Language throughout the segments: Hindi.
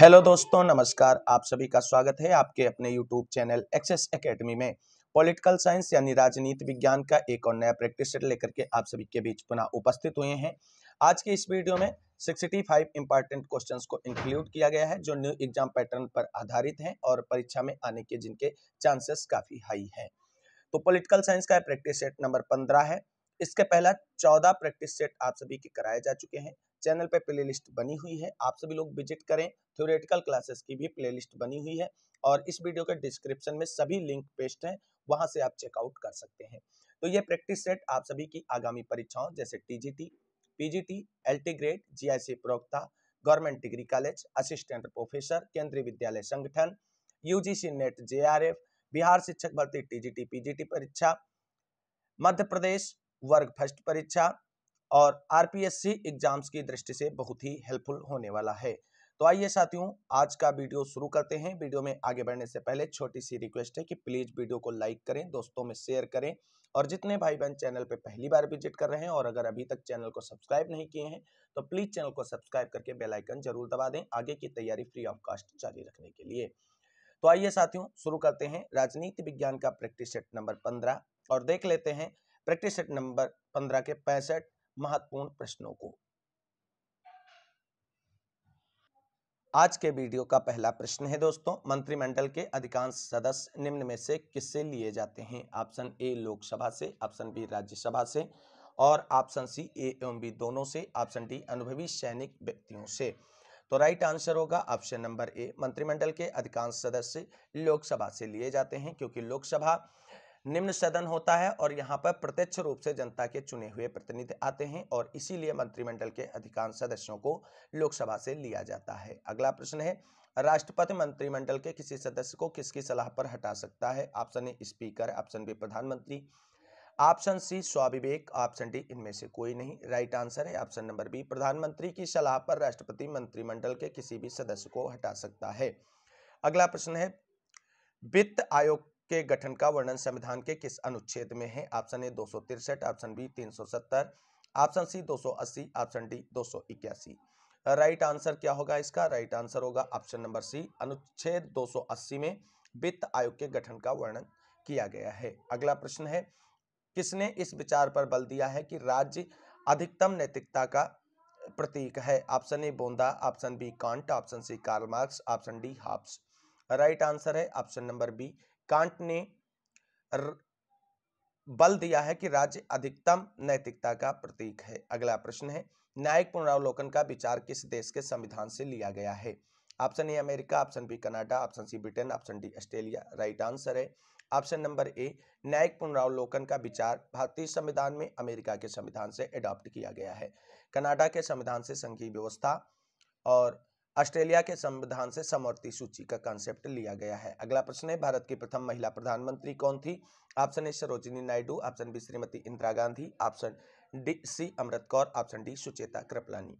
हेलो दोस्तों नमस्कार आप सभी का स्वागत है आपके अपने यूट्यूब चैनल एक्सेस एकेडमी में पॉलिटिकल साइंस यानी राजनीति विज्ञान का एक और नया प्रैक्टिस सेट लेकर के आप सभी के बीच पुनः उपस्थित हुए हैं आज के इस वीडियो में 65 इंपॉर्टेंट क्वेश्चन को इंक्लूड किया गया है जो न्यू एग्जाम पैटर्न पर आधारित हैं और परीक्षा में आने के जिनके चांसेस काफ़ी हाई हैं तो पोलिटिकल साइंस का प्रैक्टिस सेट नंबर पंद्रह है इसके पहला चौदह प्रैक्टिस सेट आप सभी के कराए जा चुके हैं चैनल पे प्लेलिस्ट बनी हुई है आप सभी लोग विजिट करें थ्योरेटिकल क्लासेस की भी प्लेलिस्ट बनी हुई है और इस वीडियो के डिस्क्रिप्शन में सभी लिंक पेस्ट हैं वहां से आप चेकआउट कर सकते हैं तो ये प्रैक्टिस सेट आप सभी की आगामी परीक्षाओं जैसे TGT PGT LT grade GIC प्रोक्ता government degree college assistant professor Kendriya Vidyalaya संगठन यूजीसी नेट जेआरएफ बिहार शिक्षक भर्ती टीजीटी पीजीटी परीक्षा मध्य प्रदेश वर्ग फर्स्ट परीक्षा और आरपीएससी एग्जाम्स की दृष्टि से बहुत ही हेल्पफुल होने वाला है तो आइए साथियों आज का वीडियो शुरू करते हैं वीडियो में आगे बढ़ने से पहले छोटी सी रिक्वेस्ट है कि प्लीज़ वीडियो को लाइक करें दोस्तों में शेयर करें और जितने भाई बहन चैनल पर पहली बार विजिट कर रहे हैं और अगर अभी तक चैनल को सब्सक्राइब नहीं किए हैं तो प्लीज़ चैनल को सब्सक्राइब करके बेलाइकन जरूर दबा दें आगे की तैयारी फ्री ऑफ कॉस्ट जारी रखने के लिए तो आइए साथियों शुरू करते हैं राजनीति विज्ञान का प्रैक्टिस सेट नंबर पंद्रह और देख लेते हैं प्रैक्टिस सेट नंबर पंद्रह के पैंसठ महत्वपूर्ण प्रश्नों को आज के वीडियो का पहला प्रश्न है दोस्तों मंत्रिमंडल के अधिकांश सदस्य निम्न में से किससे लिए जाते हैं ऑप्शन ए लोकसभा से ऑप्शन बी राज्यसभा से और ऑप्शन सी ए एवं बी दोनों से ऑप्शन डी अनुभवी सैनिक व्यक्तियों से तो राइट आंसर होगा ऑप्शन नंबर ए मंत्रिमंडल के अधिकांश सदस्य लोकसभा से लिए जाते हैं क्योंकि लोकसभा निम्न सदन होता है और यहाँ पर प्रत्यक्ष रूप से जनता के चुने हुए प्रतिनिधि आते हैं और इसीलिए मंत्रिमंडल के अधिकांश सदस्यों को लोकसभा से लिया जाता है अगला प्रश्न है राष्ट्रपति मंत्रिमंडल के किसी सदस्य को किसकी सलाह पर हटा सकता है option A speaker option B प्रधानमंत्री ऑप्शन सी स्वाविवेक ऑप्शन डी इनमें से कोई नहीं राइट आंसर है ऑप्शन नंबर बी प्रधानमंत्री की सलाह पर राष्ट्रपति मंत्रिमंडल के किसी भी सदस्य को हटा सकता है अगला प्रश्न है वित्त आयोग के गठन का वर्णन संविधान के किस अनुच्छेद में है ऑप्शन ए दो ऑप्शन बी तीन ऑप्शन सी 280 ऑप्शन डी दो राइट आंसर क्या होगा इसका राइट आंसर होगा ऑप्शन नंबर सी अनुच्छेद 280 में वित्त आयोग के गठन का वर्णन किया गया है अगला प्रश्न है किसने इस विचार पर बल दिया है कि राज्य अधिकतम नैतिकता का प्रतीक है ऑप्शन ए बोंदा option B Kant option C Karl Marx option D Hobbes right answer है ऑप्शन नंबर बी कांट ने बल दिया है कि राज्य अधिकतम नैतिकता का प्रतीक है अगला प्रश्न है न्यायिक पुनरावलोकन का विचार किस देश के संविधान से लिया गया है option A America option B Canada option C Britain option D Australia right answer है ऑप्शन नंबर ए न्यायिक पुनरावलोकन का विचार भारतीय संविधान में अमेरिका के संविधान से अडॉप्ट किया गया है कनाडा के संविधान से संघीय व्यवस्था और ऑस्ट्रेलिया के संविधान से समवर्ती सूची का कॉन्सेप्ट लिया गया है अगला प्रश्न है भारत की प्रथम महिला प्रधानमंत्री कौन थी option A Sarojini Naidu option B Shrimati Indira Gandhi option D C Amrit Kaur option D Sucheta Kripalani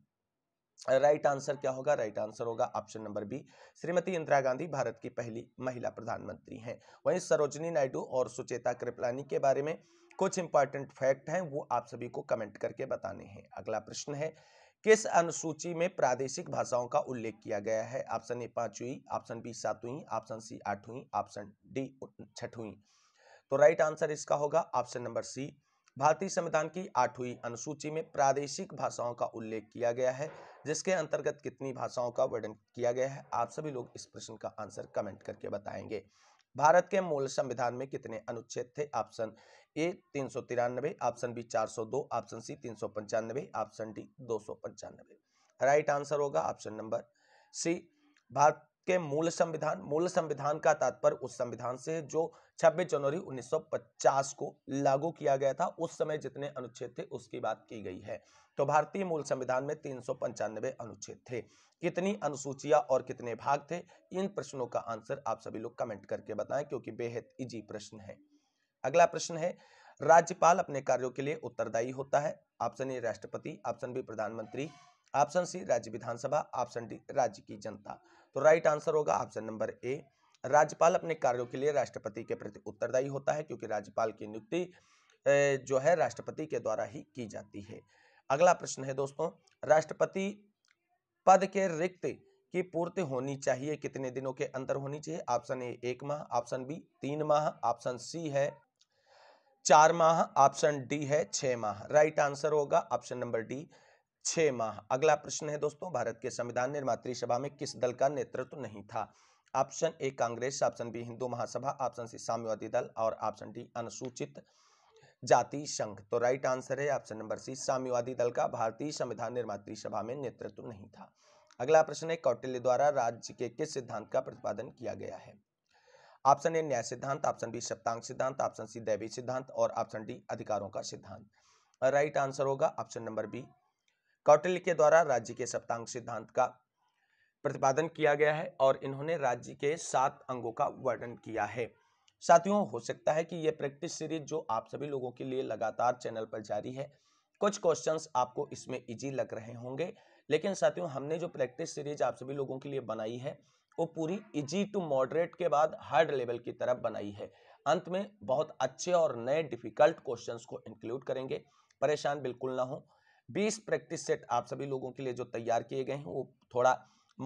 right answer क्या होगा राइट आंसर होगा option number B Shrimati Indira Gandhi Bharat की पहली महिला प्रधानमंत्री हैं वहीं सरोजनी नायडू और सुचेता कृपलानी के बारे में कुछ इंपॉर्टेंट फैक्ट हैं वो आप सभी को कमेंट करके बताने हैं अगला प्रश्न है किस अनुसूची में प्रादेशिक भाषाओं का उल्लेख किया गया है ऑप्शन ए पांचवी ऑप्शन बी सातवीं ऑप्शन सी आठवीं ऑप्शन डी छठवीं तो राइट आंसर इसका होगा ऑप्शन नंबर सी भारतीय संविधान की आठवीं अनुसूची में प्रादेशिक भाषाओं का उल्लेख किया गया है जिसके अंतर्गत कितनी भाषाओं का वर्णन किया गया है आप सभी लोग इस प्रश्न का आंसर कमेंट करके बताएंगे भारत के मूल संविधान में कितने अनुच्छेद थे ऑप्शन ए तीन सौ तिरानबे ऑप्शन बी चार सौ दो ऑप्शन सी तीन सौ पंचानबे ऑप्शन डी दो सौ पंचानबे राइट आंसर होगा ऑप्शन नंबर सी भारत के मूल संविधान मूल संविधान का तात्पर्य उस संविधान से है जो 26 जनवरी 1950 को लागू किया गया था उस समय जितने अनुच्छेद थे उसकी बात की गई है तो भारतीय मूल संविधान में तीन अनुच्छेद थे कितनी अनुसूचिया और कितने भाग थे इन प्रश्नों का आंसर आप सभी लोग कमेंट करके बताएं क्योंकि बेहद इजी प्रश्न है अगला प्रश्न है राज्यपाल अपने कार्यों के लिए उत्तरदायी होता है ऑप्शन ए राष्ट्रपति ऑप्शन बी प्रधानमंत्री ऑप्शन सी राज्य विधानसभा ऑप्शन डी राज्य की जनता तो राइट आंसर होगा ऑप्शन नंबर ए राज्यपाल अपने कार्यों के लिए राष्ट्रपति के प्रति उत्तरदायी होता है क्योंकि राज्यपाल की नियुक्ति जो है राष्ट्रपति के द्वारा ही की जाती है अगला प्रश्न है दोस्तों राष्ट्रपति पद के रिक्त की पूर्ति होनी चाहिए कितने दिनों के अंदर होनी चाहिए ऑप्शन ए एक माह ऑप्शन बी तीन माह ऑप्शन सी है चार माह ऑप्शन डी है छह माह राइट आंसर होगा ऑप्शन नंबर डी छह माह अगला प्रश्न है दोस्तों भारत के संविधान निर्मात्री सभा में किस दल का नेतृत्व नहीं था option A Congress option B Hindu Mahasabha option C साम्यवादी दल और ऑप्शन डी अनुसूचित जाति संघ तो राइट आंसर है ऑप्शन नंबर सी साम्यवादी दल का भारतीय संविधान निर्मात्री सभा में नेतृत्व नहीं था अगला प्रश्न है कौटिल्य द्वारा राज्य के किस सिद्धांत का प्रतिपादन किया गया है ऑप्शन ए न्याय सिद्धांत ऑप्शन बी सप्तांग सिद्धांत ऑप्शन सी दैवी सिद्धांत और ऑप्शन डी अधिकारों का सिद्धांत राइट आंसर होगा ऑप्शन नंबर बी कौटिल्य के द्वारा राज्य के सप्तांग सिद्धांत का प्रतिपादन किया गया है और इन्होंने राज्य के सात अंगों का वर्णन किया है साथियों हो सकता है कि ये प्रैक्टिस सीरीज जो आप सभी लोगों के लिए लगातार चैनल पर जारी है कुछ क्वेश्चंस आपको इसमें इजी लग रहे होंगे लेकिन साथियों हमने जो प्रैक्टिस सीरीज आप सभी लोगों के लिए बनाई है वो पूरी इजी टू मॉडरेट के बाद हार्ड लेवल की तरफ बनाई है अंत में बहुत अच्छे और नए डिफिकल्ट क्वेश्चंस को इंक्लूड करेंगे परेशान बिल्कुल ना हो 20 प्रैक्टिस सेट आप सभी लोगों के लिए जो तैयार किए गए हैं वो थोड़ा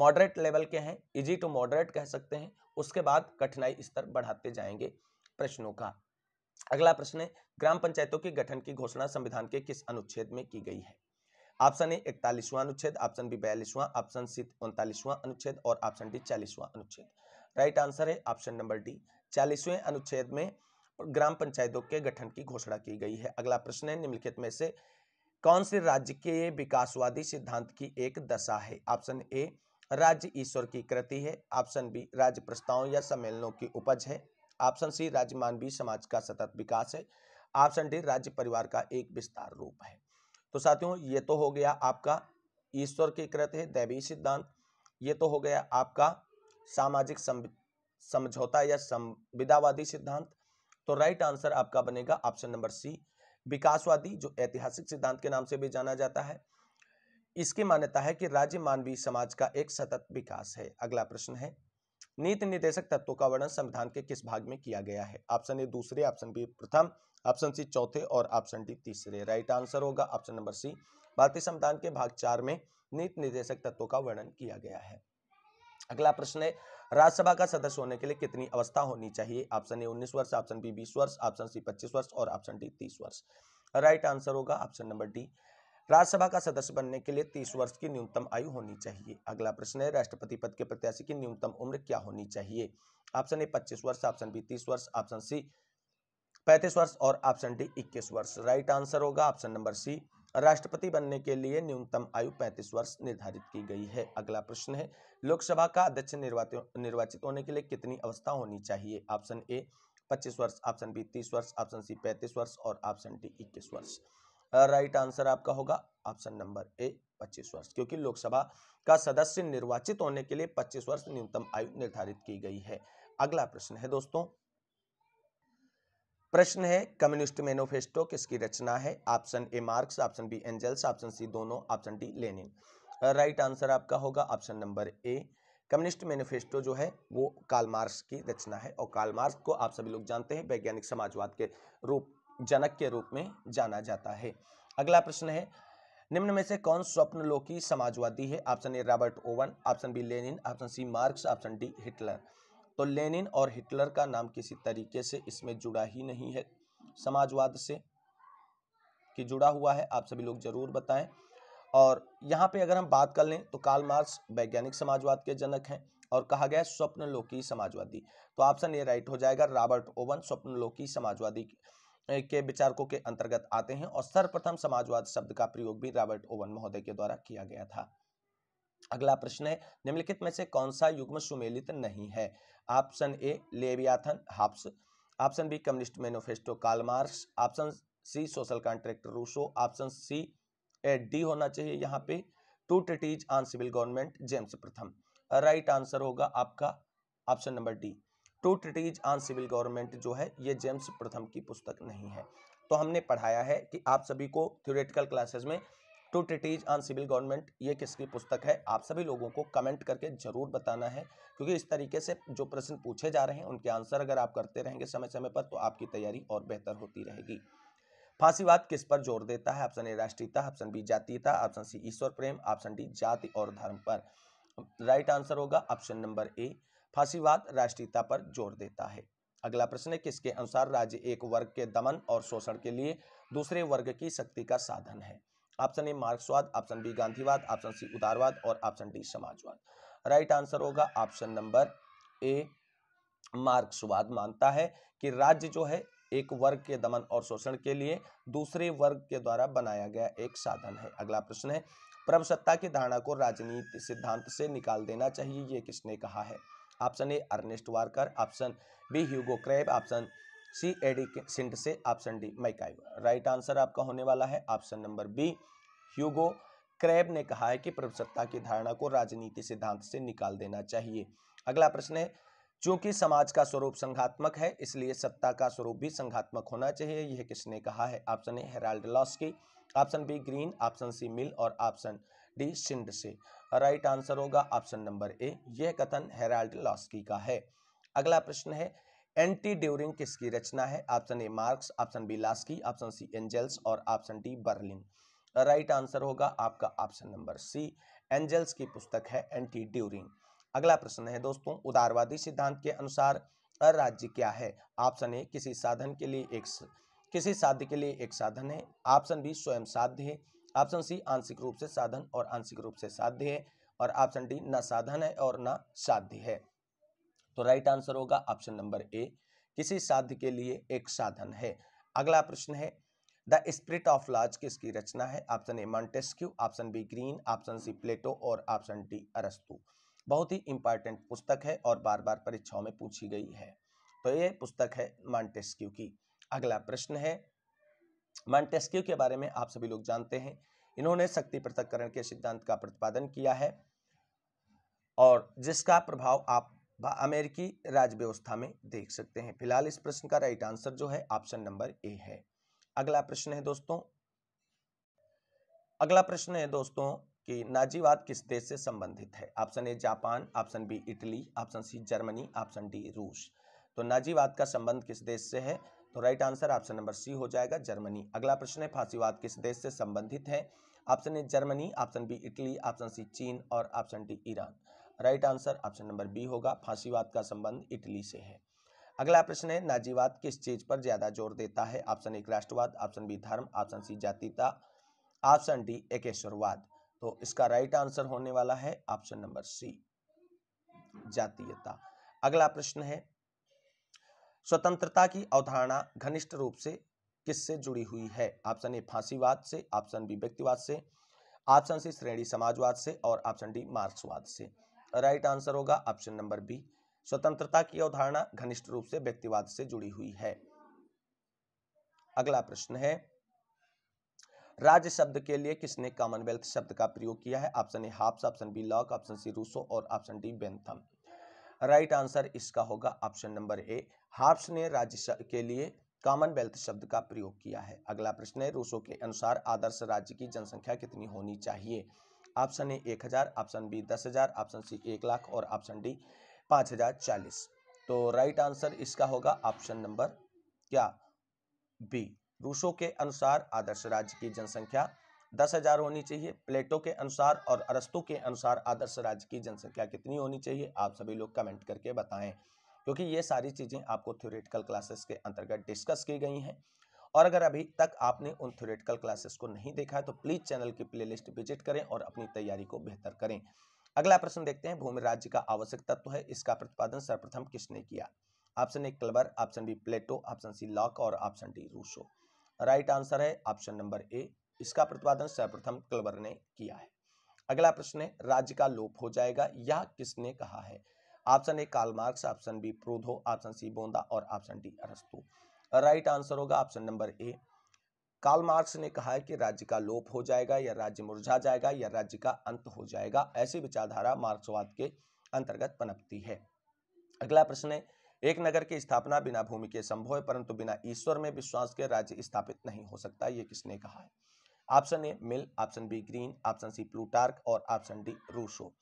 मॉडरेट लेवल के हैं इजी टू मॉडरेट कह सकते हैं उसके बाद कठिनाई स्तर बढ़ाते जाएंगे प्रश्नों का अगला प्रश्न है ग्राम पंचायतों के गठन की घोषणा संविधान के किस अनुच्छेद में की गई है ऑप्शन ए इकतालीसवां अनुच्छेद ऑप्शन बी बयालीसवां ऑप्शन सी उनतालीसवां अनुच्छेद और ऑप्शन डी चालीसवां अनुच्छेद राइट आंसर है ऑप्शन नंबर डी चालीसवें अनुच्छेद में ग्राम पंचायतों के गठन की घोषणा की गई है अगला प्रश्न है निम्नलिखित में से कौन से राज्य के विकासवादी सिद्धांत की एक दशा है ऑप्शन ए राज्य ईश्वर की कृति है ऑप्शन बी राज्य प्रस्तावों या सम्मेलनों की उपज है ऑप्शन सी राज्य मानवीय समाज का सतत विकास है ऑप्शन डी राज्य परिवार का एक विस्तार रूप है तो साथियों ये तो हो गया आपका ईश्वर के कृत है दैवी सिद्धांत ये तो हो गया आपका सामाजिक समझौता या संविदावादी सिद्धांत तो राइट आंसर आपका बनेगा ऑप्शन नंबर सी विकासवादी जो ऐतिहासिक सिद्धांत के नाम से भी जाना जाता है इसकी मान्यता है कि राज्य मानवीय समाज का एक सतत विकास है अगला प्रश्न है नीति निर्देशक तत्वों का वर्णन संविधान के किस भाग में किया गया है ऑप्शन ए दूसरे ऑप्शन बी प्रथम ऑप्शन सी चौथे और ऑप्शन डी तीसरे राइट आंसर होगा ऑप्शन नंबर सी भारतीय संविधान के भाग चार में नीति निर्देशक तत्वों का वर्णन किया गया है अगला प्रश्न है राज्यसभा का सदस्य होने के लिए कितनी अवस्था होनी चाहिए ऑप्शन ए उन्नीस वर्ष ऑप्शन बी बीस वर्ष ऑप्शन सी पच्चीस वर्ष और ऑप्शन डी तीस वर्ष राइट आंसर होगा ऑप्शन नंबर डी राज्यसभा का सदस्य बनने के लिए तीस वर्ष की न्यूनतम आयु होनी चाहिए अगला प्रश्न है राष्ट्रपति पद के प्रत्याशी की न्यूनतम उम्र क्या होनी चाहिए ऑप्शन ए पच्चीस वर्ष ऑप्शन बी तीस वर्ष ऑप्शन सी पैंतीस वर्ष और ऑप्शन डी इक्कीस वर्ष राइट आंसर होगा ऑप्शन नंबर सी राष्ट्रपति बनने के लिए न्यूनतम आयु पैंतीस वर्ष निर्धारित की गई है अगला प्रश्न है लोकसभा का अध्यक्ष निर्वाचित होने के लिए कितनी अवस्था होनी चाहिए ऑप्शन ए पच्चीस वर्ष ऑप्शन बी तीस वर्ष ऑप्शन सी पैंतीस वर्ष और ऑप्शन डी इक्कीस वर्ष राइट आंसर आपका होगा ऑप्शन नंबर ए पच्चीस वर्ष क्योंकि लोकसभा का सदस्य निर्वाचित होने के लिए पच्चीस वर्ष न्यूनतम आयु निर्धारित की गई है अगला प्रश्न है दोस्तों प्रश्न है कम्युनिस्ट मैनोफेस्टो किसकी रचना है option A Marx option B Engels option C दोनों option D Lenin right answer आपका होगा option number A communist manifesto जो है वो कार्ल मार्क्स की रचना है और कार्ल मार्क्स को आप सभी लोग जानते हैं वैज्ञानिक समाजवाद के रूप जनक के रूप में जाना जाता है अगला प्रश्न है निम्न में से कौन स्वप्न समाजवादी है option A Robert Owen option B Lenin option C Marx option D Hitler तो लेनिन और हिटलर का नाम किसी तरीके से इसमें जुड़ा ही नहीं है समाजवाद से कि जुड़ा हुआ है आप सभी लोग जरूर बताएं और यहाँ पे अगर हम बात कर लें तो काल मार्क्स वैज्ञानिक समाजवाद के जनक हैं और कहा गया स्वप्न लोकी समाजवादी तो ऑप्शन ये राइट हो जाएगा रॉबर्ट ओवन स्वप्न लोकी समाजवादी के विचारकों के अंतर्गत आते हैं और सर्वप्रथम समाजवाद शब्द का प्रयोग भी रॉबर्ट ओवन महोदय के द्वारा किया गया था अगला प्रश्न है निम्नलिखित में से कौन सा युग्म सुमेलित नहीं है option A Leviathan Hobbes option B communist manifesto Karl Marx option C social contract Rousseau option C A D होना चाहिए यहाँ पे two treatises on civil government James प्रथम राइट आंसर होगा आपका option number D two treatises on civil government जो है ये जेम्स प्रथम की पुस्तक नहीं है तो हमने पढ़ाया है कि आप सभी को थ्योरेटिकल क्लासेस में two treatises on civil government ये किसकी पुस्तक है आप सभी लोगों को कमेंट करके जरूर बताना है क्योंकि इस तरीके से जो प्रश्न पूछे जा रहे हैं उनके आंसर अगर आप करते रहेंगे समय समय पर तो आपकी तैयारी और बेहतर होती रहेगी फांसीवाद किस पर जोर देता है ऑप्शन ए राष्ट्रीयता ऑप्शन बी जातीयता ऑप्शन सी ईश्वर प्रेम ऑप्शन डी जाति और धर्म पर राइट आंसर होगा ऑप्शन नंबर ए फांसीवाद राष्ट्रीयता पर जोर देता है अगला प्रश्न है किसके अनुसार राज्य एक वर्ग के दमन और शोषण के लिए दूसरे वर्ग की शक्ति का साधन है ऑप्शन ए मार्क्सवाद ऑप्शन बी गांधीवाद ऑप्शन सी उदारवाद और ऑप्शन डी समाजवाद राइट आंसर होगा ऑप्शन नंबर ए मार्क्सवाद मानता है कि राज्य जो है एक वर्ग के दमन और शोषण के लिए दूसरे वर्ग के द्वारा बनाया गया एक साधन है अगला प्रश्न है प्रभुसत्ता की धारणा को राजनीति सिद्धांत से निकाल देना चाहिए ये किसने कहा है option A Ernest Barker option B Hugo Krabbe option C एडिकेंट से option D MacIver right answer आपका होने वाला है option number B Hugo Krabbe ने कहा है कि प्रभुसत्ता की धारणा को राजनीति सिद्धांत से निकाल देना चाहिए अगला प्रश्न है चूंकि समाज का स्वरूप संघात्मक है इसलिए सत्ता का स्वरूप भी संघात्मक होना चाहिए यह किसने कहा है option A Harold Laski option B Green option C Mill और ऑप्शन डी शिंड से राइट आंसर होगा ऑप्शन नंबर ए यह कथन हेराल्ड लॉस्की का है अगला प्रश्न है एंटी ड्यूरिंग किसकी रचना है option A Marx option B Laski option C Engels और option D Berlin right answer होगा आपका ऑप्शन नंबर सी एंजल्स की पुस्तक है एंटी ड्यूरिंग अगला प्रश्न है दोस्तों उदारवादी सिद्धांत के अनुसार अराज्य क्या है ऑप्शन ए किसी साधन के लिए एक किसी साध्य के लिए एक साधन है ऑप्शन बी स्वयं साध्य है ऑप्शन सी आंशिक रूप से साधन और आंशिक रूप से साध्य है और ऑप्शन डी न साधन है और न साध्य है तो राइट आंसर होगा ऑप्शन नंबर ए किसी साध के लिए एक साधन है अगला प्रश्न है द स्प्रिट ऑफ लॉज किसकी रचना है option A Montesquieu option B Green option C Plato और ऑप्शन डी अरस्तु बहुत ही इंपॉर्टेंट पुस्तक है और बार बार परीक्षाओं में पूछी गई है तो ये पुस्तक है मॉन्टेस्क्यू की अगला प्रश्न है मॉन्टेस्क्यू के बारे में आप सभी लोग जानते हैं इन्होंने शक्ति पृथककरण के सिद्धांत का प्रतिपादन किया है और जिसका प्रभाव आप अमेरिकी राज्य व्यवस्था में देख सकते हैं फिलहाल इस प्रश्न का राइट आंसर जो है ऑप्शन नंबर ए है अगला प्रश्न है दोस्तों अगला प्रश्न है दोस्तों कि नाजीवाद किस देश से संबंधित है option A Japan option B Italy option C Germany option D रूस तो नाजीवाद का संबंध किस देश से है तो right answer option number C हो जाएगा जर्मनी अगला प्रश्न है फांसीवाद किस देश से संबंधित है option A Germany option B Italy option C चीन और option D Iran right answer option number B होगा फांसीवाद का संबंध इटली से है अगला प्रश्न है नाजीवाद किस चीज पर ज्यादा जोर देता है ऑप्शन एक राष्ट्रवाद ऑप्शन बी धर्म ऑप्शन सी जातिता ऑप्शन डी एकेश्वरवाद तो इसका राइट आंसर होने वाला है ऑप्शन नंबर सी जातीयता अगला प्रश्न है स्वतंत्रता की अवधारणा घनिष्ठ रूप से किससे जुड़ी हुई है ऑप्शन ए फांसीवाद से ऑप्शन बी व्यक्तिवाद से ऑप्शन सी श्रेणी समाजवाद से और ऑप्शन डी मार्क्सवाद से राइट आंसर होगा ऑप्शन नंबर बी स्वतंत्रता की अवधारणा घनिष्ठ रूप से व्यक्तिवाद से जुड़ी हुई है अगला प्रश्न है राज्य शब्द के लिए किसने कॉमनवेल्थ शब्द का प्रयोग किया है option A Hobbes option B Locke option C Rousseau और option D Bentham right answer इसका होगा ऑप्शन नंबर ए हाप्स ने राज्य के लिए कॉमनवेल्थ शब्द का प्रयोग किया है अगला प्रश्न है रूसो के अनुसार आदर्श राज्य की जनसंख्या कितनी होनी चाहिए ऑप्शन ए एक हज़ार ऑप्शन बी दस हज़ार ऑप्शन सी एक लाख और ऑप्शन डी पाँच हज़ार चालीस तो राइट आंसर इसका होगा ऑप्शन नंबर क्या बी रूसों के अनुसार आदर्श राज्य की जनसंख्या दस हजार होनी चाहिए प्लेटो के अनुसार और अरस्तु के अनुसार आदर्श राज्य की जनसंख्या कितनी होनी चाहिए आप सभी लोग कमेंट करके बताएं क्योंकि ये सारी चीज़ें आपको थ्योरेटिकल क्लासेस के अंतर्गत डिस्कस की गई हैं और अगर अभी तक आपने उन थ्योरेटिकल क्लासेस को नहीं देखा है तो प्लीज चैनल की प्लेलिस्ट विजिट करें और अपनी तैयारी को बेहतर करें अगला प्रश्न देखते हैं भूमि राज्य का आवश्यक तत्व है इसका प्रतिपादन सर्वप्रथम किसने किया ऑप्शन ए क्लबर option B Plato option C Locke और option D Rousseau right answer है ऑप्शन नंबर ए इसका प्रतिपादन सर्वप्रथम क्लबर ने किया है अगला प्रश्न है राज्य का लोप हो जाएगा यह किसने कहा है option A Karl Marx option B Proudhon option C बोंदा और ऑप्शन डी अरस्तु राइट आंसर होगा option number A Karl Marx ने कहा है कि राज्य का लोप हो जाएगा या राज्य मुरझा जाएगा या राज्य का अंत हो जाएगा ऐसी विचारधारा मार्क्सवाद के अंतर्गत पनपती है अगला प्रश्न है एक नगर की स्थापना बिना भूमि के संभव है परंतु बिना ईश्वर में विश्वास के राज्य स्थापित नहीं हो सकता ये किसने कहा है option A Mill option B Green option C Plutarch और option D Rousseau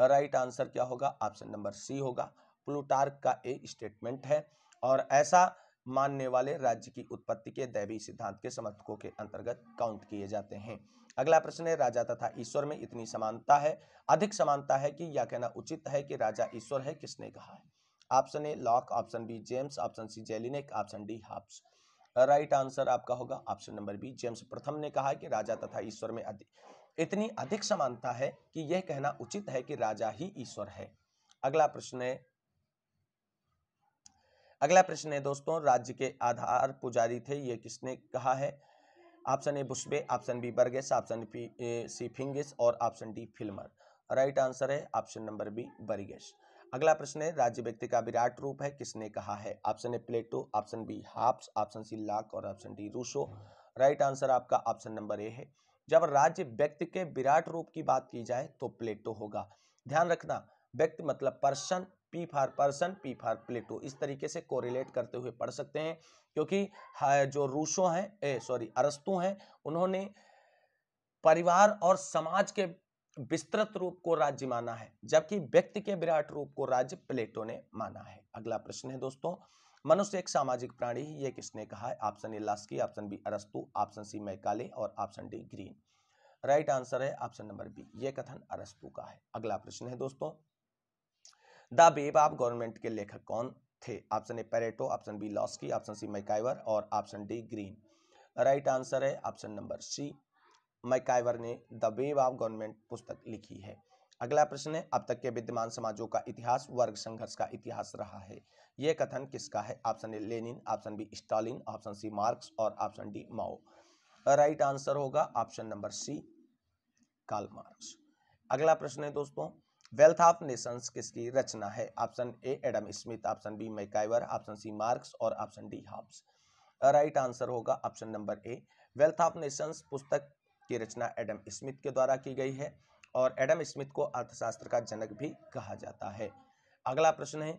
right answer क्या होगा ऑप्शन नंबर सी होगा प्लूटार्क का ए स्टेटमेंट है और ऐसा मानने वाले राज्य की उत्पत्ति के दैवी सिद्धांत के समर्थकों के अंतर्गत काउंट किए जाते हैं अगला प्रश्न है राजा तथा ईश्वर में इतनी समानता है अधिक समानता है कि यह कहना उचित है कि राजा ईश्वर है किसने कहा है option A Locke option B James option C Jellinek option D Hobbes right answer आपका होगा ऑप्शन नंबर बी जेम्स प्रथम ने कहा कि राजा तथा ईश्वर में अधिक इतनी अधिक समानता है कि यह कहना उचित है कि राजा ही ईश्वर है अगला प्रश्न है अगला प्रश्न है दोस्तों राज्य के आधार पुजारी थे ये किसने कहा है ऑप्शन ए बुशबे option B Burgess option C Figgis और option D Filmer right answer है ऑप्शन नंबर बी बर्गेस अगला प्रश्न है राज्य व्यक्ति का विराट रूप है किसने कहा है option A Plato option B Hobbes option C Locke और option D Rousseau right answer आपका ऑप्शन नंबर ए है जब राज्य व्यक्ति के विराट रूप की बात की जाए तो प्लेटो होगा ध्यान रखना व्यक्ति मतलब person P for person P for Plato इस तरीके से कोरिलेट करते हुए पढ़ सकते हैं क्योंकि जो रूसो हैं सॉरी अरस्तु हैं उन्होंने परिवार और समाज के विस्तृत रूप को राज्य माना है जबकि व्यक्ति के विराट रूप को राज्य प्लेटो ने माना है अगला प्रश्न है दोस्तों मनुष्य एक सामाजिक प्राणी है ये किसने कहा है option A Laski option B अरस्तु ऑप्शन सी मैकाले और option D Green right answer है ऑप्शन नंबर बी ये कथन अरस्तु का है अगला प्रश्न है दोस्तों द बेबाब गवर्नमेंट के लेखक कौन थे option A Pareto option B Laski option C MacIver और option D Green right answer है ऑप्शन नंबर सी मैकाइवर ने द वेव ऑफ गवर्नमेंट पुस्तक लिखी है अगला प्रश्न है अब तक के विद्यमान समाजों का इतिहास वर्ग संघर्ष का इतिहास रहा है यह कथन किसका है option A Lenin option B Stalin option C Marx और option D Mao right answer होगा option number C Karl Marx अगला प्रश्न है दोस्तों वेल्थ ऑफ नेशंस किसकी रचना है option A Adam Smith option B MacIver option C Marx और option D Hobbes right answer होगा option number A wealth of nations पुस्तक की रचना एडम स्मिथ के द्वारा की गई है और एडम स्मिथ को अर्थशास्त्र का जनक भी कहा जाता है अगला प्रश्न है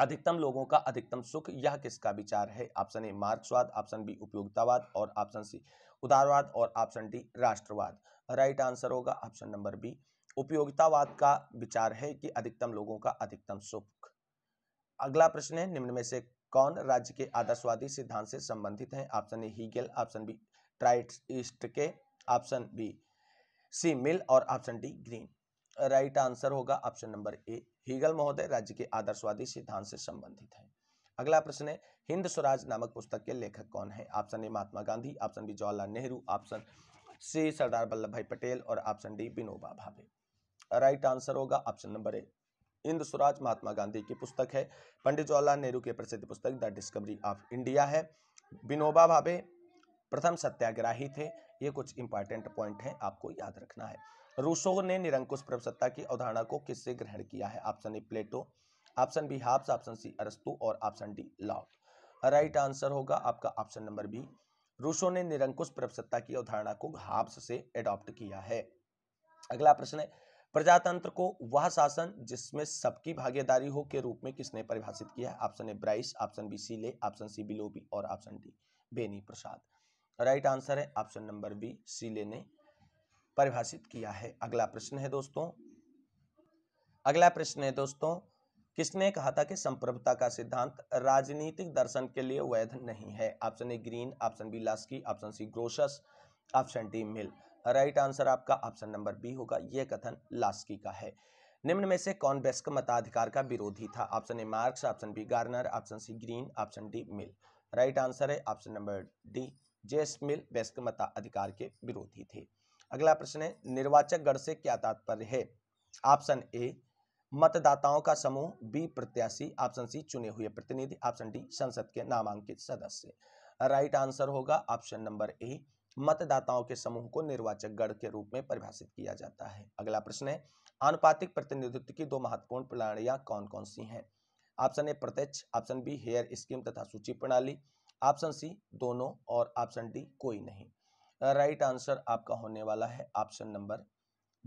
अधिकतम लोगों का अधिकतम सुख यह किसका विचार है ऑप्शन ए मार्क्सवाद ऑप्शन बी उपयोगितावाद और ऑप्शन सी उदारवाद और ऑप्शन डी राष्ट्रवाद राइट आंसर होगा ऑप्शन नंबर बी उपयोगितावाद का विचार है कि अधिकतम लोगों का अधिकतम सुख अगला प्रश्न है निम्न में से कौन राज्य के आदर्शवादी सिद्धांत से संबंधित है option A Hegel option B ट्राइट ईस्ट के ऑप्शन बी सी मिल और option D Green right answer होगा ऑप्शन नंबर ए हीगल महोदय राज्य के आदर्शवादी सिद्धांत से संबंधित है अगला प्रश्न है हिंद स्वराज नामक पुस्तक के लेखक कौन है option A Mahatma Gandhi option B Jawaharlal Nehru option C Sardar Vallabh Bhai Patel और option D Vinoba Bhave right answer होगा option number A Hind Swaraj महात्मा गांधी की पुस्तक है पंडित जवाहरलाल नेहरू की प्रसिद्ध पुस्तक द डिस्कवरी ऑफ इंडिया है विनोबा भावे प्रथम सत्याग्रही थे ये कुछ इंपॉर्टेंट पॉइंट हैं आपको याद रखना है रूसो ने निरंकुश प्रभुसत्ता की अवधारणा को किससे ग्रहण किया है option A Plato option B Hobbes option C अरस्तु और option D Locke right answer होगा आपका ऑप्शन नंबर बी रूसो ने निरंकुश प्रभुसत्ता की अवधारणा को हाप्स से एडॉप्ट किया है अगला प्रश्न है प्रजातंत्र को वह शासन जिसमें सबकी भागीदारी हो के रूप में किसने परिभाषित किया option A Bryce option B Seeley option C Willoughby और option D Beni Prasad right answer है ऑप्शन नंबर बी सीले ने परिभाषित किया है अगला प्रश्न है दोस्तों अगला प्रश्न है दोस्तों किसने कहा था कि संप्रभुता का सिद्धांत राजनीतिक दर्शन के लिए वैध नहीं है option A Green option B Laski option C Grotius option D Mill right answer आपका ऑप्शन नंबर बी होगा यह कथन लास्की का है निम्न में से कौन बेस्क मताधिकार का विरोधी था option A Marx option B Garner option C Green option D Mill right answer है option number D J S Mill बेस्क मताधिकार के विरोधी थे अगला प्रश्न है निर्वाचक गढ़ से क्या तात्पर्य है ऑप्शन ए मतदाताओं का समूह बी प्रत्याशी ऑप्शन सी चुने हुए प्रतिनिधि ऑप्शन डी संसद के नामांकित सदस्य राइट आंसर होगा ऑप्शन नंबर ए मतदाताओं के समूह को निर्वाचक गण के रूप में परिभाषित किया जाता है अगला प्रश्न है आनुपातिक प्रतिनिधित्व की दो महत्वपूर्ण प्रणालियां कौन कौन सी हैं ऑप्शन ए प्रत्यक्ष ऑप्शन बी हेयर स्कीम तथा सूची प्रणाली ऑप्शन सी दोनों और ऑप्शन डी कोई नहीं राइट आंसर आपका होने वाला है option number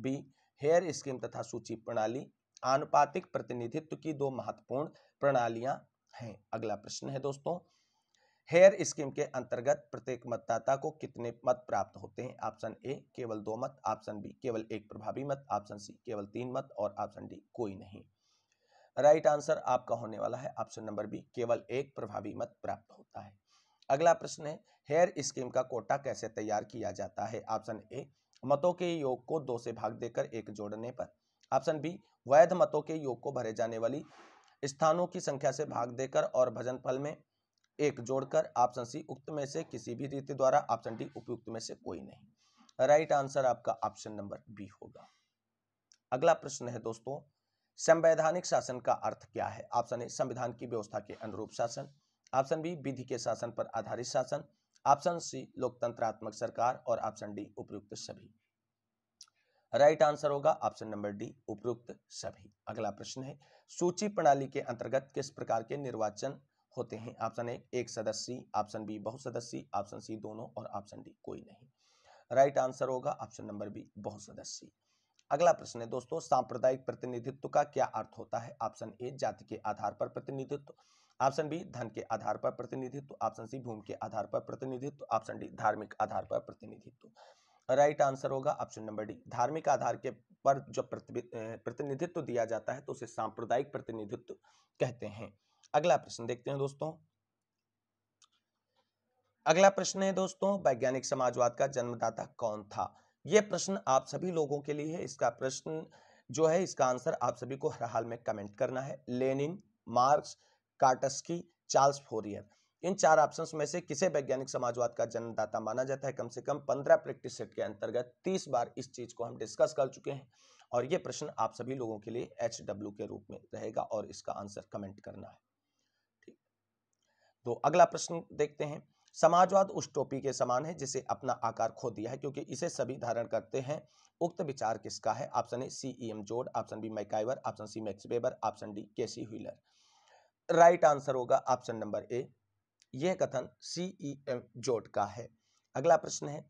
B Hare scheme तथा सूची प्रणाली आनुपातिक प्रतिनिधित्व की दो महत्वपूर्ण प्रणालियां हैं अगला प्रश्न है दोस्तों हेयर स्कीम के अंतर्गत प्रत्येक मतदाता को कितने मत प्राप्त होते हैं ऑप्शन ए केवल दो मत ऑप्शन बी केवल एक प्रभावी मत ऑप्शन सी केवल तीन मत और ऑप्शन डी कोई नहीं राइट right आंसर आपका होने वाला है ऑप्शन नंबर बी केवल एक प्रभावी मत प्राप्त होता है अगला प्रश्न है हेयर स्कीम का कोटा कैसे तैयार किया जाता है ऑप्शन ए मतों के योग को दो से भाग देकर एक जोड़ने पर ऑप्शन बी वैध मतों के योग को भरे जाने वाली स्थानों की संख्या से भाग देकर और भजन में एक जोड़कर ऑप्शन सी उक्त में से किसी भी रीति द्वारा ऑप्शन डी उपयुक्त में से कोई नहीं राइट आंसर आपका ऑप्शन नंबर बी होगा अगला प्रश्न है दोस्तों संवैधानिक शासन का अर्थ क्या है ऑप्शन ए संविधान की व्यवस्था के अनुरूप शासन ऑप्शन बी विधि के शासन पर आधारित शासन ऑप्शन सी लोकतंत्रात्मक सरकार और ऑप्शन डी उपयुक्त सभी राइट right आंसर होगा ऑप्शन नंबर डी उपयुक्त सभी अगला प्रश्न है सूची प्रणाली के अंतर्गत किस प्रकार के निर्वाचन होते हैं ऑप्शन ए एक सदस्यी ऑप्शन बी बहुसदस्यी ऑप्शन सी दोनों और ऑप्शन डी कोई नहीं राइट आंसर होगा ऑप्शन नंबर बी बहुसदस्यी अगला प्रश्न है दोस्तों सांप्रदायिक प्रतिनिधित्व का क्या अर्थ होता है ऑप्शन ए जाति के आधार पर प्रतिनिधित्व ऑप्शन बी धन के आधार पर प्रतिनिधित्व ऑप्शन सी भूमि के आधार पर प्रतिनिधित्व ऑप्शन डी धार्मिक आधार पर प्रतिनिधित्व राइट आंसर होगा ऑप्शन नंबर डी धार्मिक आधार के पर जो प्रतिनिधित्व दिया जाता है तो उसे सांप्रदायिक प्रतिनिधित्व कहते हैं अगला प्रश्न देखते हैं दोस्तों अगला प्रश्न है दोस्तों वैज्ञानिक समाजवाद का जन्मदाता कौन था यह प्रश्न आप सभी लोगों के लिए है इसका प्रश्न जो है इसका आंसर आप सभी को हर हाल में कमेंट करना है Lenin Marx Kautsky Charles Fourier इन चार ऑप्शंस में से किसे वैज्ञानिक समाजवाद का जन्मदाता माना जाता है कम से कम पंद्रह प्रैक्टिस सेट के अंतर्गत तीस बार इस चीज को हम डिस्कस कर चुके हैं और ये प्रश्न आप सभी लोगों के लिए एच के रूप में रहेगा और इसका आंसर कमेंट करना है तो अगला प्रश्न देखते हैं समाजवाद उस टोपी के समान है जिसे अपना आकार खो दिया है क्योंकि इसे सभी धारण करते हैं उक्त विचार किसका है option A C E M Joad option B MacIver option C Max Weber option D K C Wheeler right answer होगा ऑप्शन नंबर ए यह कथन सी ई एम जोड का है अगला प्रश्न है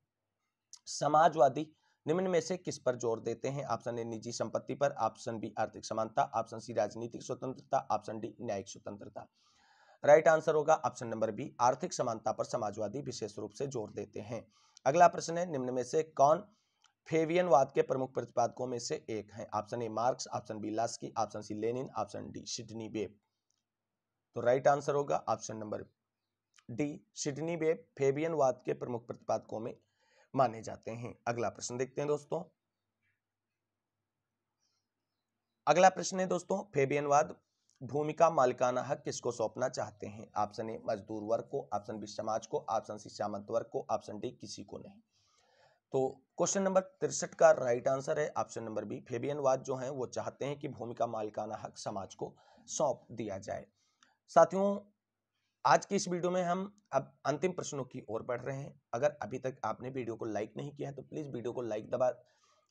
समाजवादी निम्न में से किस पर जोर देते हैं ऑप्शन ए निजी संपत्ति पर ऑप्शन बी आर्थिक समानता ऑप्शन सी राजनीतिक स्वतंत्रता ऑप्शन डी न्यायिक स्वतंत्रता राइट आंसर होगा ऑप्शन नंबर बी आर्थिक समानता पर समाजवादी विशेष रूप से जोर देते हैं अगला प्रश्न है निम्न में से कौन वाद के प्रमुख प्रतिपादकों में से एक है option A Marx option B Laski option C Lenin option D Sidney Webb तो राइट आंसर होगा option number D Sidney Webb वाद के प्रमुख प्रतिपादकों में माने जाते हैं अगला प्रश्न देखते हैं दोस्तों अगला प्रश्न है दोस्तों फेबियनवाद भूमि का मालिकाना हक किसको सौंपना चाहते हैं ऑप्शन ए मजदूर वर्ग को ऑप्शन बी समाज को ऑप्शन सी सामंत वर्ग को ऑप्शन डी किसी को नहीं तो क्वेश्चन नंबर तिरसठ का राइट आंसर है ऑप्शन नंबर बी फेबियन वाद जो है वो चाहते हैं कि भूमि का मालिकाना हक समाज को सौंप दिया जाए साथियों आज की इस वीडियो में हम अब अंतिम प्रश्नों की ओर बढ़ रहे हैं अगर अभी तक आपने वीडियो को लाइक नहीं किया है तो प्लीज़ वीडियो को लाइक दबा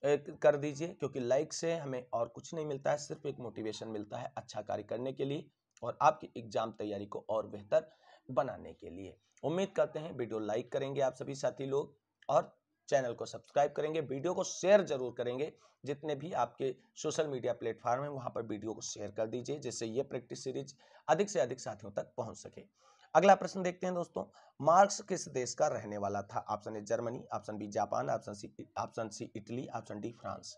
कर दीजिए क्योंकि लाइक से हमें और कुछ नहीं मिलता है सिर्फ एक मोटिवेशन मिलता है अच्छा कार्य करने के लिए और आपकी एग्जाम तैयारी को और बेहतर बनाने के लिए उम्मीद करते हैं वीडियो लाइक करेंगे आप सभी साथी लोग और चैनल को सब्सक्राइब करेंगे वीडियो को शेयर जरूर करेंगे जितने भी आपके सोशल मीडिया प्लेटफॉर्म हैं वहाँ पर वीडियो को शेयर कर दीजिए जिससे ये प्रैक्टिस सीरीज अधिक से अधिक साथियों तक पहुँच सके अगला प्रश्न देखते हैं दोस्तों मार्क्स किस देश का रहने वाला था option A Germany option B Japan option C option C Italy option D France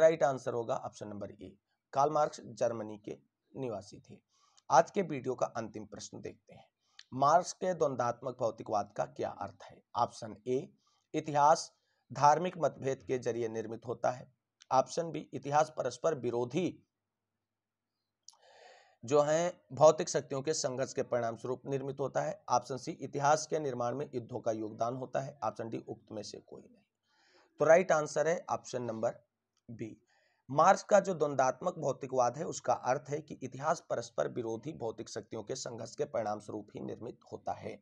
right answer होगा option number A Karl Marx Germany के निवासी थे आज के वीडियो का अंतिम प्रश्न देखते हैं मार्क्स के द्वंदात्मक भौतिकवाद का क्या अर्थ है ऑप्शन ए इतिहास धार्मिक मतभेद के जरिए निर्मित होता है ऑप्शन बी इतिहास परस्पर विरोधी जो है भौतिक शक्तियों के संघर्ष के परिणाम स्वरूप निर्मित होता है ऑप्शन सी इतिहास के निर्माण में युद्धों का योगदान होता है ऑप्शन डी उक्त में से कोई नहीं तो राइट आंसर है ऑप्शन नंबर बी मार्क्स का जो द्वंदात्मक भौतिकवाद है उसका अर्थ है कि इतिहास परस्पर विरोधी भौतिक शक्तियों के संघर्ष के परिणाम स्वरूप ही निर्मित होता है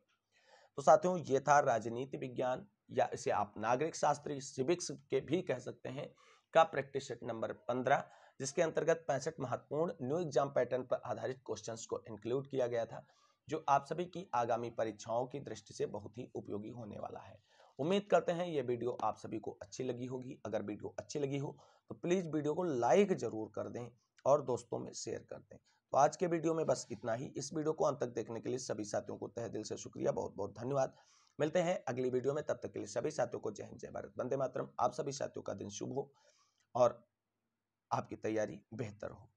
तो साथियों ये था राजनीति विज्ञान या इसे आप नागरिक शास्त्री सिविक्स के भी कह सकते हैं का प्रैक्टिस सेट नंबर पंद्रह जिसके अंतर्गत पैंसठ महत्वपूर्ण न्यू एग्जाम पैटर्न पर आधारित क्वेश्चन को इंक्लूड किया गया था जो आप सभी की आगामी परीक्षाओं की दृष्टि से बहुत ही उपयोगी होने वाला है उम्मीद करते हैं ये वीडियो आप सभी को अच्छी लगी होगी अगर वीडियो अच्छी लगी हो तो प्लीज़ वीडियो को लाइक जरूर कर दें और दोस्तों में शेयर कर दें तो आज के वीडियो में बस इतना ही इस वीडियो को अंत तक देखने के लिए सभी साथियों को तह दिल से शुक्रिया बहुत बहुत धन्यवाद मिलते हैं अगली वीडियो में तब तक के लिए सभी साथियों को जय हिंद जय भारत वंदे मातरम आप सभी साथियों का दिन शुभ हो और आपकी तैयारी बेहतर हो